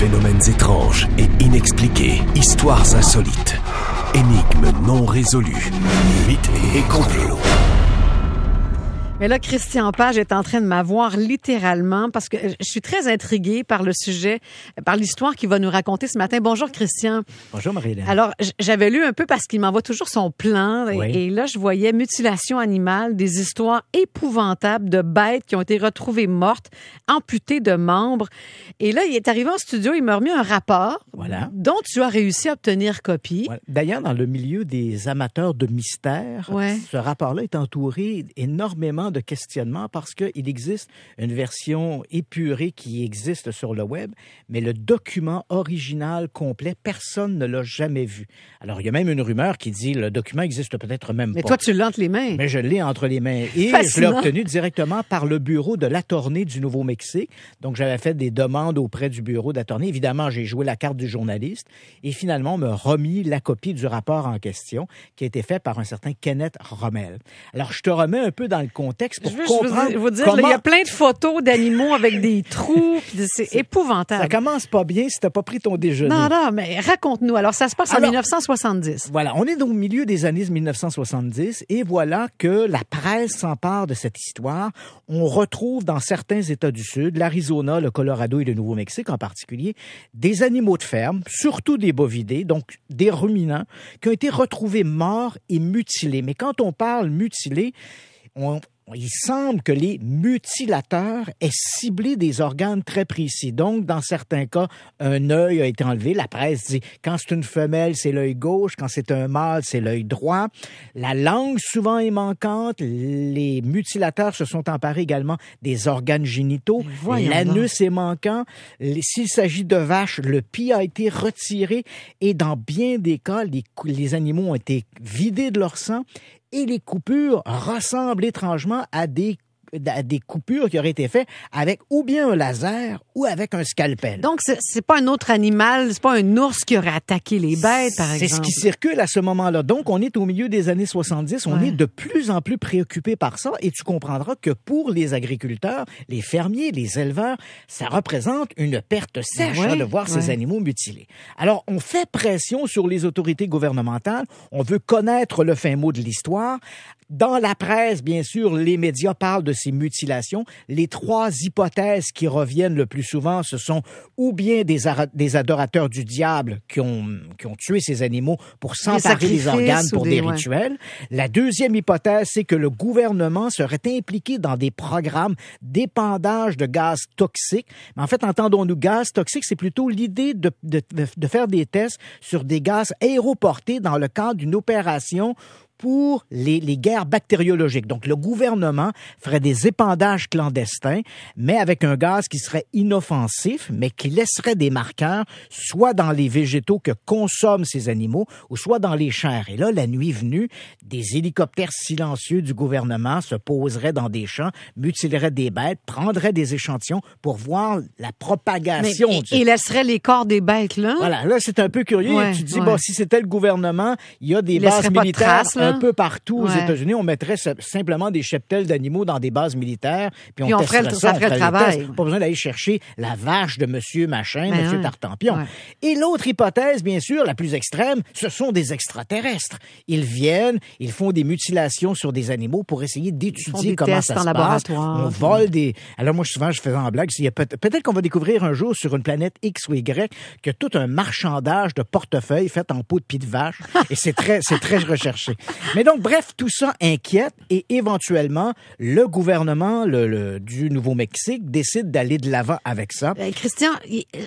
Phénomènes étranges et inexpliqués, histoires insolites, énigmes non résolues, mythes et complots. Mais là, Christian Page est en train de m'avoir littéralement parce que euh, je suis très intriguée par le sujet, euh, par l'histoire qu'il va nous raconter ce matin. Bonjour, Christian. Bonjour, Marie-Hélène. Alors, j'avais lu un peu parce qu'il m'envoie toujours son plan. Et, là, je voyais mutilation animale, des histoires épouvantables de bêtes qui ont été retrouvées mortes, amputées de membres. Et là, il est arrivé en studio, il m'a remis un rapport voilà. dont tu as réussi à obtenir copie. D'ailleurs, dans le milieu des amateurs de mystère, ce rapport-là est entouré énormément de questionnement parce qu'il existe une version épurée qui existe sur le web, mais le document original complet, personne ne l'a jamais vu. Alors, il y a même une rumeur qui dit le document existe peut-être même pas. Mais toi, tu l'as entre les mains. Mais je l'ai entre les mains. Et je l'ai obtenu directement par le bureau de tournée du Nouveau-Mexique. Donc, j'avais fait des demandes auprès du bureau tournée. Évidemment, j'ai joué la carte du journaliste et finalement, on me remis la copie du rapport en question qui a été fait par un certain Kenneth Rommel. Alors, je te remets un peu dans le contexte je veux, vous dire, il y a plein de photos d'animaux avec des trous, c'est épouvantable. Ça commence pas bien si t'as pas pris ton déjeuner. Non, non, mais raconte-nous. Alors, ça se passe en 1970. Voilà, on est au milieu des années 1970 et voilà que la presse s'empare de cette histoire. On retrouve dans certains États du Sud, l'Arizona, le Colorado et le Nouveau-Mexique en particulier, des animaux de ferme, surtout des bovidés, donc des ruminants, qui ont été retrouvés morts et mutilés. Mais quand on parle mutilés, on, il semble que les mutilateurs aient ciblé des organes très précis. Donc, dans certains cas, un œil a été enlevé. La presse dit quand c'est une femelle, c'est l'œil gauche. Quand c'est un mâle, c'est l'œil droit. La langue souvent est manquante. Les mutilateurs se sont emparés également des organes génitaux. L'anus est manquant. S'il s'agit de vaches, le pied a été retiré et dans bien des cas, les animaux ont été vidés de leur sang et les coupures ressemblent étrangement à des des coupures qui auraient été faites avec ou bien un laser ou avec un scalpel. Donc, c'est pas un autre animal, c'est pas un ours qui aurait attaqué les bêtes, par exemple. C'est ce qui circule à ce moment-là. Donc, on est au milieu des années 70, on est de plus en plus préoccupé par ça et tu comprendras que pour les agriculteurs, les fermiers, les éleveurs, ça représente une perte sèche hein, de voir ces animaux mutilés. Alors, on fait pression sur les autorités gouvernementales, on veut connaître le fin mot de l'histoire. Dans la presse, bien sûr, les médias parlent de ces mutilations, les trois hypothèses qui reviennent le plus souvent, ce sont ou bien des, adorateurs du diable qui ont, tué ces animaux pour s'emparer des organes pour des, rituels. La deuxième hypothèse, c'est que le gouvernement serait impliqué dans des programmes d'épandage de gaz toxiques. Mais en fait, entendons-nous, gaz toxique, c'est plutôt l'idée de faire des tests sur des gaz aéroportés dans le cadre d'une opération pour les, les, guerres bactériologiques. Donc, le gouvernement ferait des épandages clandestins, mais avec un gaz qui serait inoffensif, mais qui laisserait des marqueurs soit dans les végétaux que consomment ces animaux, ou soit dans les chairs. Et là, la nuit venue, des hélicoptères silencieux du gouvernement se poseraient dans des champs, mutileraient des bêtes, prendraient des échantillons pour voir la propagation. Mais, et, du... laisseraient les corps des bêtes là. Voilà, là c'est un peu curieux. tu dis, si c'était le gouvernement, il y a des bases militaires un peu partout aux États-Unis, on mettrait simplement des cheptels d'animaux dans des bases militaires, puis, on, ferait le, ça, ça ferait le travail. Pas besoin d'aller chercher la vache de Monsieur Machin, ben Monsieur Tartampion. Et l'autre hypothèse, bien sûr, la plus extrême, ce sont des extraterrestres. Ils viennent, ils font des mutilations sur des animaux pour essayer d'étudier comment ça se passe. On vole des. Alors moi, souvent, je faisais en blague. Peut-être qu'on va découvrir un jour sur une planète X ou Y que tout un marchandage de portefeuilles fait en peau de pied de vache. et c'est très, c'est très recherché. Mais donc, bref, tout ça inquiète et éventuellement, le gouvernement le, du Nouveau-Mexique décide d'aller de l'avant avec ça. Ben, Christian,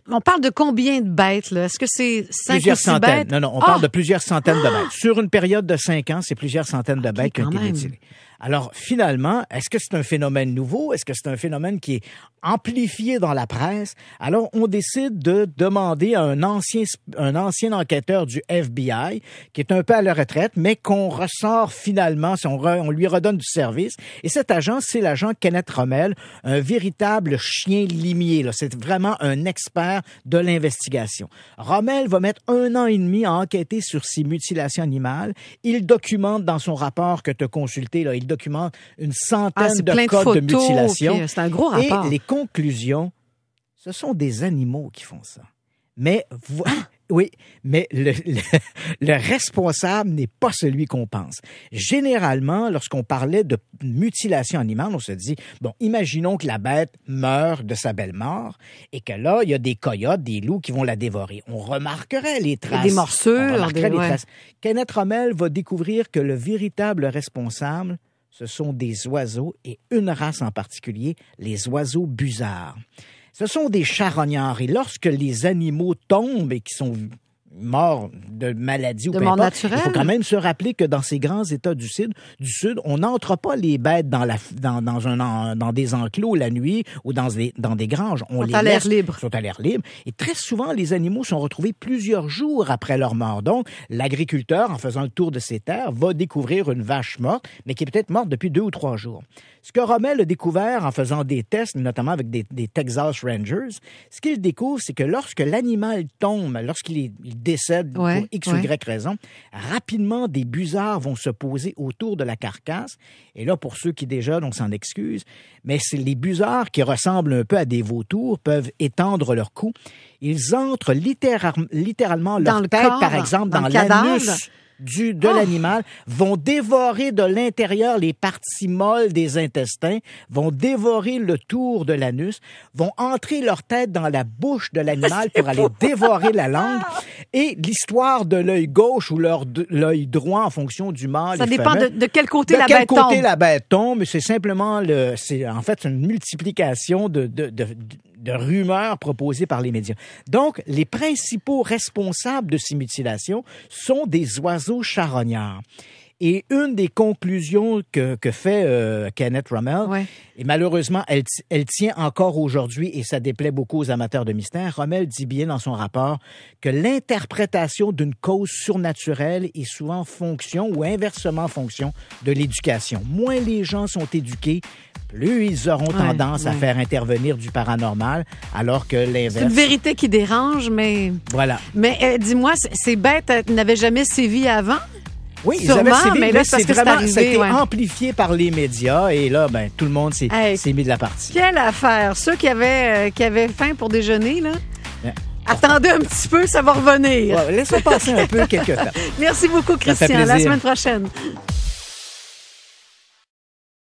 on parle de combien de bêtes? Est-ce que c'est cinq plusieurs centaines. Bêtes? Non, non, on parle ah! de plusieurs centaines de bêtes. Ah! Sur une période de cinq ans, c'est plusieurs centaines de bêtes qui ont été alors finalement, est-ce que c'est un phénomène nouveau? Est-ce que c'est un phénomène qui est amplifié dans la presse? Alors on décide de demander à un ancien, un ancien enquêteur du FBI, qui est un peu à la retraite, mais qu'on ressort finalement, si on, lui redonne du service. Et cet agent, c'est l'agent Kenneth Rommel, un véritable chien limier. C'est vraiment un expert de l'investigation. Rommel va mettre un an et demi à enquêter sur ces mutilations animales. Il documente dans son rapport que tu as consulté, là, documente une centaine ah, de cas de, mutilation. Euh, c'est un gros rapport. Et les conclusions, ce sont des animaux qui font ça. Mais ah! Oui, mais le, responsable n'est pas celui qu'on pense. Généralement, lorsqu'on parlait de mutilation animale, on se dit, bon, imaginons que la bête meurt de sa belle mort et que là, il y a des coyotes, des loups qui vont la dévorer. On remarquerait les traces. Des morceaux, On remarquerait des, les traces. Kenneth Rommel va découvrir que le véritable responsable, ce sont des oiseaux et une race en particulier, les oiseaux busards. Ce sont des charognards et lorsque les animaux tombent et qui sont mort de maladie ou de peu il faut quand même se rappeler que dans ces grands États du Sud, du Sud on n'entre pas les bêtes dans, la, dans, dans, des enclos la nuit ou dans des, dans des granges. On sont les à l'air libre. sont à l'air libre. Et très souvent, les animaux sont retrouvés plusieurs jours après leur mort. Donc, l'agriculteur, en faisant le tour de ses terres, va découvrir une vache morte, mais qui est peut-être morte depuis deux ou trois jours. Ce que Rommel a découvert en faisant des tests, notamment avec des, Texas Rangers, ce qu'il découvre, c'est que lorsque l'animal tombe, lorsqu'il décède pour X ou Y raison, rapidement, des busards vont se poser autour de la carcasse. Et là, pour ceux qui déjà, on s'en excuse, mais c'est les busards qui ressemblent un peu à des vautours peuvent étendre leur cou. Ils entrent littéralement leur dans tête, le par exemple, dans, dans l'anus du, de oh! l'animal, vont dévorer de l'intérieur les parties molles des intestins, vont dévorer le tour de l'anus, vont entrer leur tête dans la bouche de l'animal pour aller dévorer la langue. Ah! Et l'histoire de l'œil gauche ou l'œil droit en fonction du mâle. Ça dépend de, de, quel côté la quel bête tombe. côté la bête tombe. C'est simplement le, c'est en fait une multiplication de de rumeurs proposées par les médias. Donc, les principaux responsables de ces mutilations sont des oiseaux charognards. Et une des conclusions que, fait euh, Kenneth Rommel, et malheureusement, elle, tient encore aujourd'hui et ça déplaît beaucoup aux amateurs de mystère, Rommel dit bien dans son rapport que l'interprétation d'une cause surnaturelle est souvent fonction ou inversement fonction de l'éducation. Moins les gens sont éduqués, plus ils auront tendance à faire intervenir du paranormal, alors que l'inverse. C'est une vérité qui dérange, mais. Voilà. Mais euh, dis-moi, ces bêtes euh, n'avaient jamais sévi avant? Oui, mais c'est ça a été amplifié par les médias et là, ben, tout le monde s'est mis de la partie. Quelle affaire! Ceux qui avaient, euh, qui avaient faim pour déjeuner, là. Attendez un petit peu, ça va revenir. Ouais, laisse passer un peu quelques temps. Merci beaucoup, Christian. la semaine prochaine.